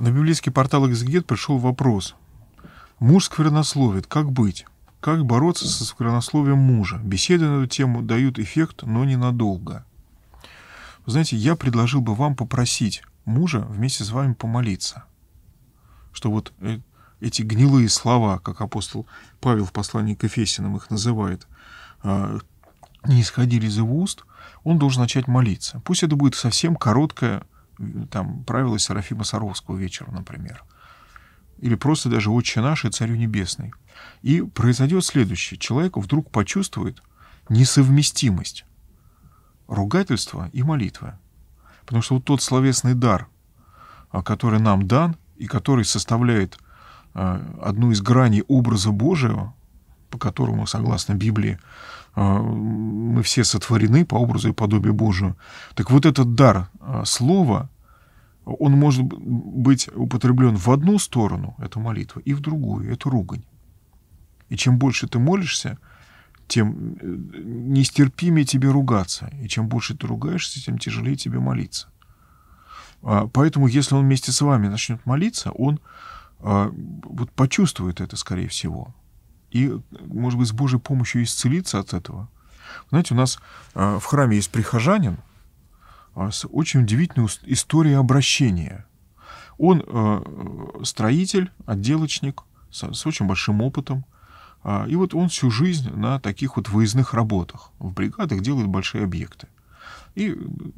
На библейский портал «Экзегет» пришел вопрос. Муж сквернословит. Как быть? Как бороться со сквернословием мужа? Беседы на эту тему дают эффект, но ненадолго. Вы знаете, я предложил бы вам попросить мужа вместе с вами помолиться. Что вот э, эти гнилые слова, как апостол Павел в послании к Эфесиным их называет, а, не исходили из его уст, он должен начать молиться. Пусть это будет совсем короткое там, правила Серафима Саровского вечера, например. Или просто даже «Отче наш» и «Царю небесный». И произойдет следующее. Человек вдруг почувствует несовместимость ругательства и молитвы. Потому что вот тот словесный дар, а, который нам дан, и который составляет а, одну из граней образа Божьего, по которому, согласно Библии, а, мы все сотворены по образу и подобию Божию. Так вот этот дар Э, слова, он может быть употреблен в одну сторону, это молитва, и в другую, это ругань. И чем больше ты молишься, тем э, нестерпимее тебе ругаться. И чем больше ты ругаешься, тем тяжелее тебе молиться. А, поэтому, если он вместе с вами начнет молиться, он а, вот, почувствует это, скорее всего. И, может быть, с Божьей помощью исцелиться от этого. Знаете, у нас а, в храме есть прихожанин, а, с очень удивительной историей обращения. Он э, строитель, отделочник с, с очень большим опытом. Э, и вот он всю жизнь на таких вот выездных работах. В бригадах делает большие объекты. И э,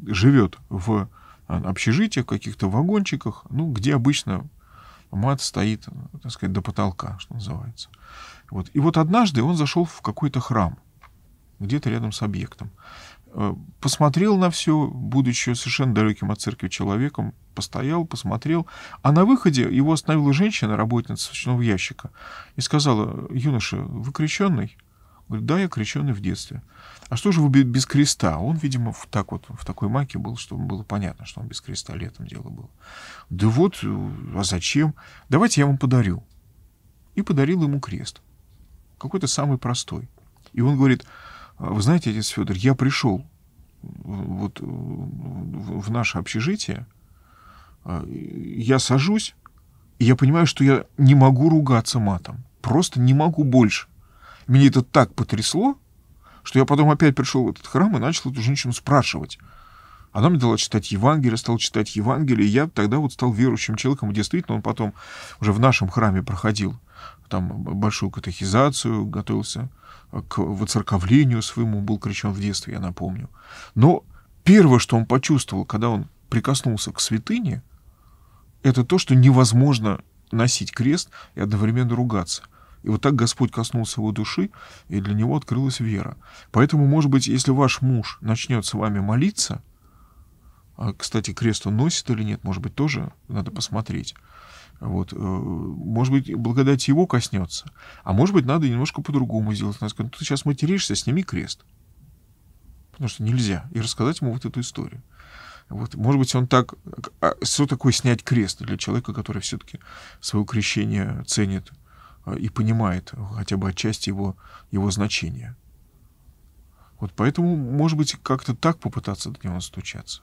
живет в э, общежитиях, каких-то вагончиках, ну, где обычно мат стоит, так сказать, до потолка, что называется. Вот. И вот однажды он зашел в какой-то храм, где-то рядом с объектом. Э, посмотрел на все, будучи совершенно далеким от церкви человеком, постоял, посмотрел. А на выходе его остановила женщина, работница свечного ящика, и сказала, юноша, вы крещенный? Говорит, да, я крещенный в детстве. А что же вы без креста? Он, видимо, в, так вот, в такой маке был, чтобы было понятно, что он без креста летом дело было. Да вот, э, а зачем? Давайте я вам подарю. И подарил ему крест. Какой-то самый простой. И он говорит, а вы знаете, отец Федор, я пришел вот в наше общежитие, а, я сажусь, и я понимаю, что я не могу ругаться матом. Просто не могу больше. Меня это так потрясло, что я потом опять пришел в этот храм и начал эту женщину спрашивать, она мне дала читать Евангелие, стал читать Евангелие, и я тогда вот стал верующим человеком, и действительно, он потом уже в нашем храме проходил там большую катехизацию, готовился к воцерковлению своему, был крещен в детстве, я напомню. Но первое, что он почувствовал, когда он прикоснулся к святыне, это то, что невозможно носить крест и одновременно ругаться. И вот так Господь коснулся его души, и для него открылась вера. Поэтому, может быть, если ваш муж начнет с вами молиться, а, кстати, крест он носит или нет, может быть, тоже надо посмотреть. Вот. Э, может быть, благодать его коснется. А может быть, надо немножко по-другому сделать. Надо сказать, «Ну, ты сейчас материшься, сними крест. Потому что нельзя. И рассказать ему вот эту историю. Вот, может быть, он так... А что такое снять крест для человека, который все-таки свое крещение ценит э, и понимает хотя бы отчасти его, его значение? Вот поэтому, может быть, как-то так попытаться до него настучаться.